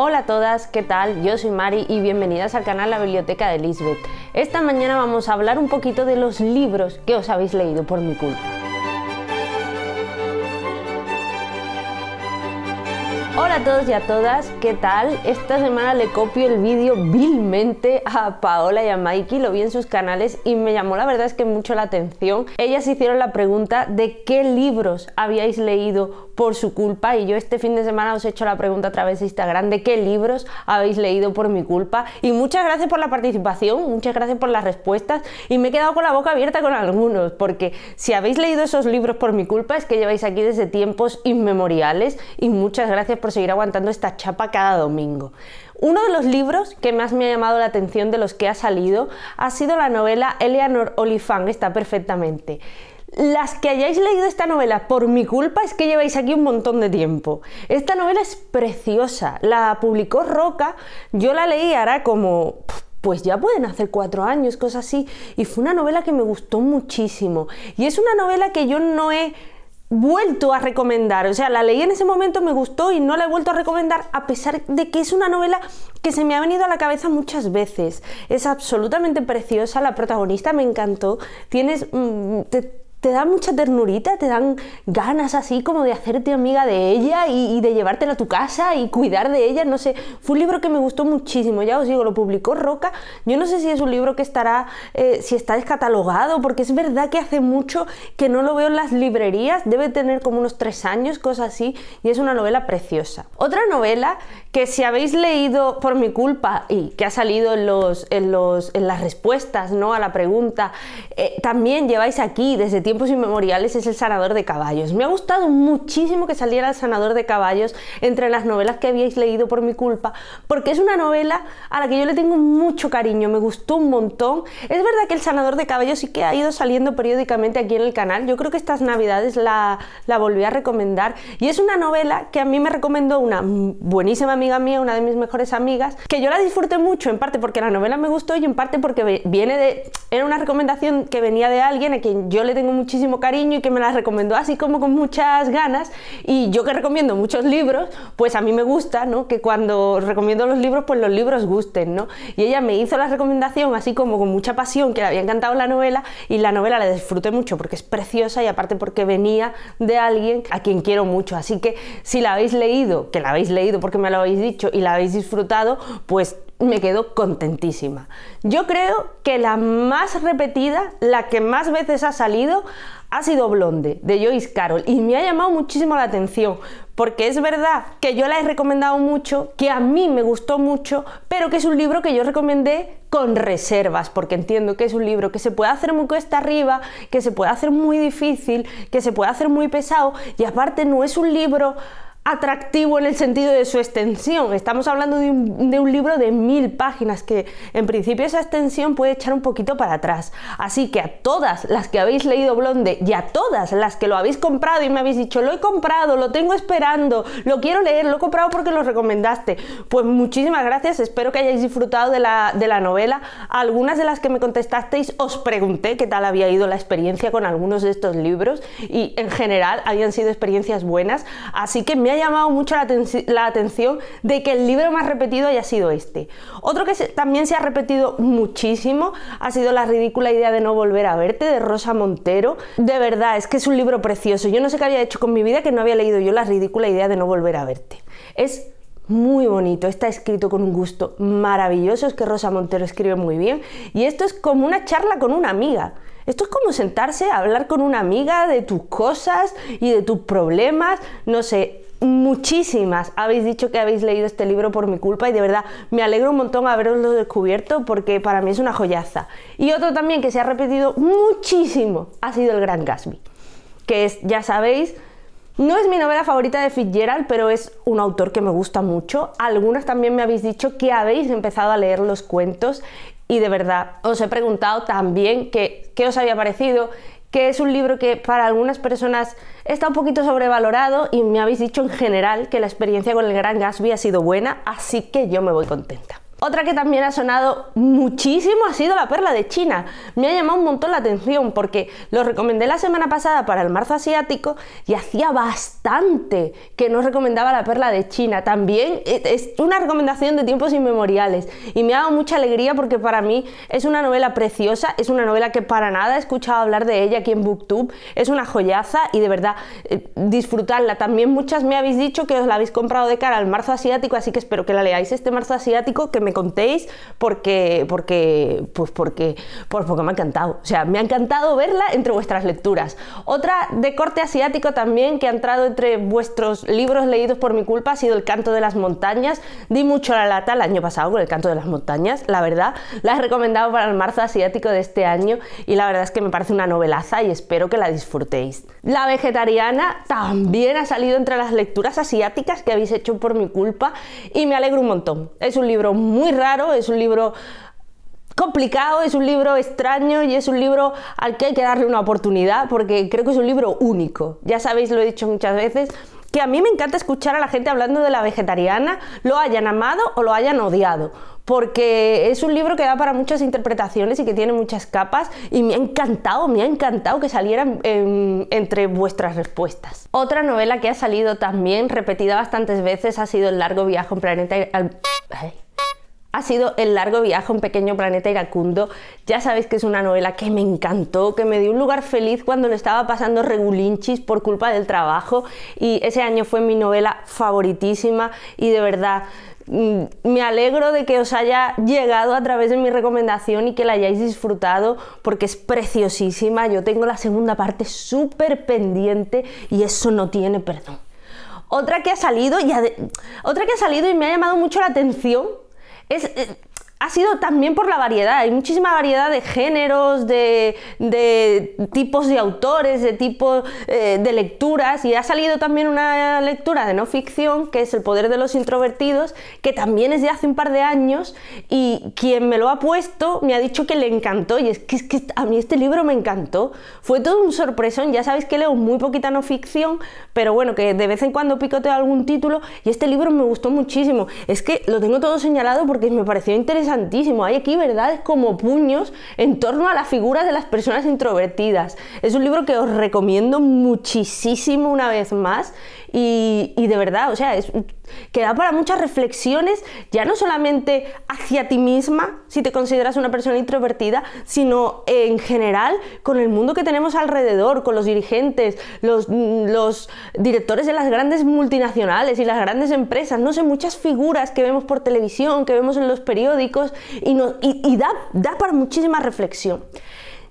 Hola a todas, ¿qué tal? Yo soy Mari y bienvenidas al canal La Biblioteca de Lisbeth. Esta mañana vamos a hablar un poquito de los libros que os habéis leído por mi culpa. Hola a todos y a todas, ¿qué tal? Esta semana le copio el vídeo vilmente a Paola y a Mikey, lo vi en sus canales y me llamó la verdad es que mucho la atención. Ellas hicieron la pregunta de qué libros habíais leído por su culpa y yo este fin de semana os he hecho la pregunta a través de Instagram de qué libros habéis leído por mi culpa y muchas gracias por la participación, muchas gracias por las respuestas y me he quedado con la boca abierta con algunos porque si habéis leído esos libros por mi culpa es que lleváis aquí desde tiempos inmemoriales y muchas gracias por seguir aguantando esta chapa cada domingo. Uno de los libros que más me ha llamado la atención de los que ha salido ha sido la novela Eleanor Oliphant, está perfectamente. Las que hayáis leído esta novela por mi culpa es que lleváis aquí un montón de tiempo. Esta novela es preciosa, la publicó Roca, yo la leí ahora como pues ya pueden hacer cuatro años, cosas así, y fue una novela que me gustó muchísimo. Y es una novela que yo no he vuelto a recomendar. O sea, la leí en ese momento, me gustó y no la he vuelto a recomendar a pesar de que es una novela que se me ha venido a la cabeza muchas veces. Es absolutamente preciosa, la protagonista me encantó, tienes... Mm, te da mucha ternurita, te dan ganas así como de hacerte amiga de ella y, de llevártela a tu casa y cuidar de ella, no sé, fue un libro que me gustó muchísimo, ya os digo, lo publicó Roca, yo no sé si es un libro que estará, eh, si está descatalogado, porque es verdad que hace mucho que no lo veo en las librerías, debe tener como unos tres años, cosas así, y es una novela preciosa. Otra novela que si habéis leído por mi culpa y que ha salido en, los, en, los, en las respuestas ¿no? a la pregunta, eh, también lleváis aquí desde tiempos inmemoriales es El sanador de caballos. Me ha gustado muchísimo que saliera El sanador de caballos entre las novelas que habíais leído por mi culpa, porque es una novela a la que yo le tengo mucho cariño, me gustó un montón. Es verdad que El sanador de caballos sí que ha ido saliendo periódicamente aquí en el canal, yo creo que estas navidades la, la volví a recomendar y es una novela que a mí me recomendó una buenísima amiga mía, una de mis mejores amigas, que yo la disfruté mucho, en parte porque la novela me gustó y en parte porque viene de... era una recomendación que venía de alguien a quien yo le tengo muchísimo cariño y que me las recomendó así como con muchas ganas. Y yo que recomiendo muchos libros, pues a mí me gusta, ¿no? Que cuando recomiendo los libros, pues los libros gusten, ¿no? Y ella me hizo la recomendación así como con mucha pasión, que le había encantado la novela y la novela la disfruté mucho porque es preciosa y aparte porque venía de alguien a quien quiero mucho. Así que si la habéis leído, que la habéis leído porque me lo habéis dicho y la habéis disfrutado, pues me quedo contentísima. Yo creo que la más repetida, la que más veces ha salido, ha sido Blonde, de Joyce Carol, y me ha llamado muchísimo la atención, porque es verdad que yo la he recomendado mucho, que a mí me gustó mucho, pero que es un libro que yo recomendé con reservas, porque entiendo que es un libro que se puede hacer muy cuesta arriba, que se puede hacer muy difícil, que se puede hacer muy pesado, y aparte no es un libro atractivo en el sentido de su extensión. Estamos hablando de un, libro de mil páginas que en principio esa extensión puede echar un poquito para atrás. Así que a todas las que habéis leído Blonde y a todas las que lo habéis comprado y me habéis dicho lo he comprado, lo tengo esperando, lo quiero leer, lo he comprado porque lo recomendaste, pues muchísimas gracias, espero que hayáis disfrutado de la, novela. algunas de las que me contestasteis os pregunté qué tal había ido la experiencia con algunos de estos libros y en general habían sido experiencias buenas, así que me ha llamado mucho la, atención de que el libro más repetido haya sido este. Otro que también se ha repetido muchísimo ha sido La ridícula idea de no volver a verte de Rosa Montero. De verdad, es que es un libro precioso. Yo no sé qué había hecho con mi vida que no había leído yo La ridícula idea de no volver a verte. Es muy bonito, está escrito con un gusto maravilloso, es que Rosa Montero escribe muy bien y esto es como una charla con una amiga. Esto es como sentarse a hablar con una amiga de tus cosas y de tus problemas, no sé, muchísimas habéis dicho que habéis leído este libro por mi culpa y de verdad me alegro un montón haberoslo descubierto porque para mí es una joyaza. Y otro también que se ha repetido muchísimo ha sido El Gran Gatsby, que es, ya sabéis, no es mi novela favorita de Fitzgerald, pero es un autor que me gusta mucho. Algunas también me habéis dicho que habéis empezado a leer los cuentos y de verdad os he preguntado también qué os había parecido, que es un libro que para algunas personas está un poquito sobrevalorado y me habéis dicho en general que la experiencia con el Gran Gatsby ha sido buena, así que yo me voy contenta. Otra que también ha sonado muchísimo ha sido la perla de China. Me ha llamado un montón la atención porque lo recomendé la semana pasada para el marzo asiático y hacía bastante que no recomendaba la perla de China. También e, es una recomendación de tiempos inmemoriales y me ha dado mucha alegría porque para mí es una novela preciosa, es una novela que para nada he escuchado hablar de ella aquí en Booktube, es una joyaza y de verdad eh, disfrutarla. También muchas me habéis dicho que os la habéis comprado de cara al marzo asiático, así que espero que la leáis este marzo asiático que contéis porque, porque, pues porque, pues porque me ha encantado. O sea, me ha encantado verla entre vuestras lecturas. Otra de corte asiático también que ha entrado entre vuestros libros leídos por mi culpa ha sido El canto de las montañas. Di mucho la lata el año pasado con El canto de las montañas, la verdad. La he recomendado para el marzo asiático de este año y la verdad es que me parece una novelaza y espero que la disfrutéis. La vegetariana también ha salido entre las lecturas asiáticas que habéis hecho por mi culpa y me alegro un montón. Es un libro muy muy raro, es un libro complicado, es un libro extraño y es un libro al que hay que darle una oportunidad porque creo que es un libro único. Ya sabéis, lo he dicho muchas veces, que a mí me encanta escuchar a la gente hablando de la vegetariana, lo hayan amado o lo hayan odiado, porque es un libro que da para muchas interpretaciones y que tiene muchas capas y me ha encantado, me ha encantado que saliera entre vuestras respuestas. Otra novela que ha salido también repetida bastantes veces ha sido El largo viaje en planeta... Al ha sido El largo viaje a un pequeño planeta iracundo. Ya sabéis que es una novela que me encantó, que me dio un lugar feliz cuando lo estaba pasando regulinchis por culpa del trabajo y ese año fue mi novela favoritísima y de verdad mm, me alegro de que os haya llegado a través de mi recomendación y que la hayáis disfrutado porque es preciosísima. Yo tengo la segunda parte súper pendiente y eso no tiene perdón. Otra que ha salido y otra que ha salido y me ha llamado mucho la atención Is, ha sido también por la variedad. Hay muchísima variedad de géneros, de, tipos de autores, de tipos eh, de lecturas. Y ha salido también una lectura de no ficción, que es El poder de los introvertidos, que también es de hace un par de años. Y quien me lo ha puesto me ha dicho que le encantó. Y es que, es que a mí este libro me encantó. Fue todo un sorpresón. Ya sabéis que leo muy poquita no ficción, pero bueno, que de vez en cuando picoteo algún título. Y este libro me gustó muchísimo. Es que lo tengo todo señalado porque me pareció interesante hay aquí verdades como puños en torno a las figuras de las personas introvertidas. Es un libro que os recomiendo muchísimo una vez más y, y de verdad, o sea, es, que da para muchas reflexiones, ya no solamente hacia ti misma, si te consideras una persona introvertida, sino eh, en general con el mundo que tenemos alrededor, con los dirigentes, mm, los, directores de las grandes multinacionales y las grandes empresas, no sé, muchas figuras que vemos por televisión, que vemos en los periódicos, y, da, para muchísima reflexión.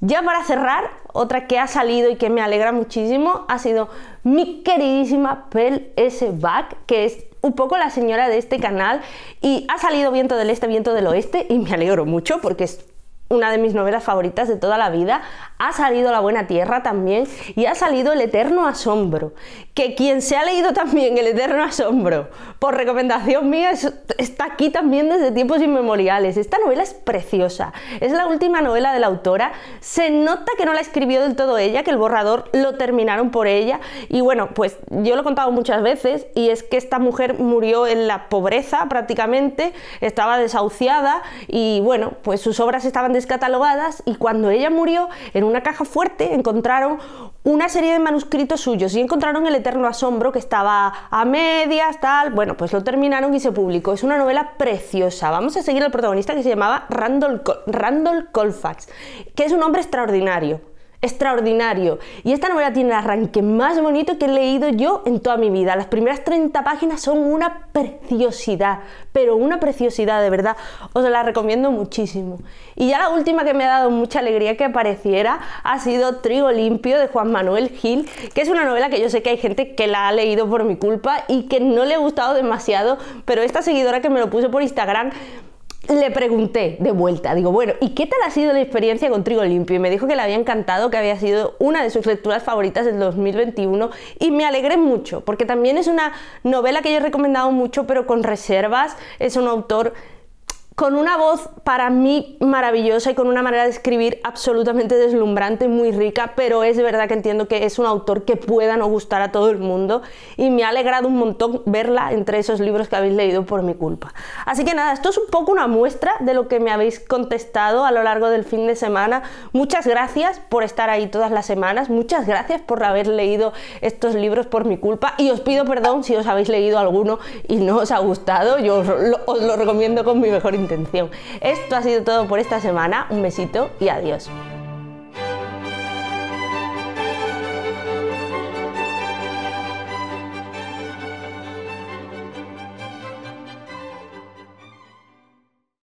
Ya para cerrar, otra que ha salido y que me alegra muchísimo ha sido mi queridísima Pel S. Back, que es un poco la señora de este canal y ha salido viento del este, viento del oeste y me alegro mucho porque es una de mis novelas favoritas de toda la vida, ha salido La Buena Tierra también y ha salido El Eterno Asombro. Que quien se ha leído también El Eterno Asombro, por recomendación mía, está aquí también desde tiempos inmemoriales. Esta novela es preciosa, es la última novela de la autora, se nota que no la escribió del todo ella, que el borrador lo terminaron por ella y bueno, pues yo lo he contado muchas veces y es que esta mujer murió en la pobreza prácticamente, estaba desahuciada y bueno, pues sus obras estaban catalogadas y cuando ella murió, en una caja fuerte encontraron una serie de manuscritos suyos y encontraron El Eterno Asombro que estaba a medias, tal. Bueno, pues lo terminaron y se publicó. Es una novela preciosa. Vamos a seguir al protagonista que se llamaba Randall, Randall Colfax, que es un hombre extraordinario extraordinario. Y esta novela tiene el arranque más bonito que he leído yo en toda mi vida. Las primeras 30 páginas son una preciosidad, pero una preciosidad de verdad. Os la recomiendo muchísimo. Y ya la última que me ha dado mucha alegría que apareciera ha sido Trigo Limpio de Juan Manuel Gil, que es una novela que yo sé que hay gente que la ha leído por mi culpa y que no le ha gustado demasiado, pero esta seguidora que me lo puso por Instagram le pregunté de vuelta, digo, bueno, ¿y qué tal ha sido la experiencia con Trigo Limpio? Y me dijo que le había encantado, que había sido una de sus lecturas favoritas del 2021 y me alegré mucho, porque también es una novela que yo he recomendado mucho, pero con reservas, es un autor con una voz para mí maravillosa y con una manera de escribir absolutamente deslumbrante, muy rica, pero es verdad que entiendo que es un autor que pueda no gustar a todo el mundo y me ha alegrado un montón verla entre esos libros que habéis leído por mi culpa. Así que nada, esto es un poco una muestra de lo que me habéis contestado a lo largo del fin de semana. Muchas gracias por estar ahí todas las semanas, muchas gracias por haber leído estos libros por mi culpa y os pido perdón si os habéis leído alguno y no os ha gustado, yo os lo, recomiendo con mi mejor intención intención. Esto ha sido todo por esta semana. Un besito y adiós.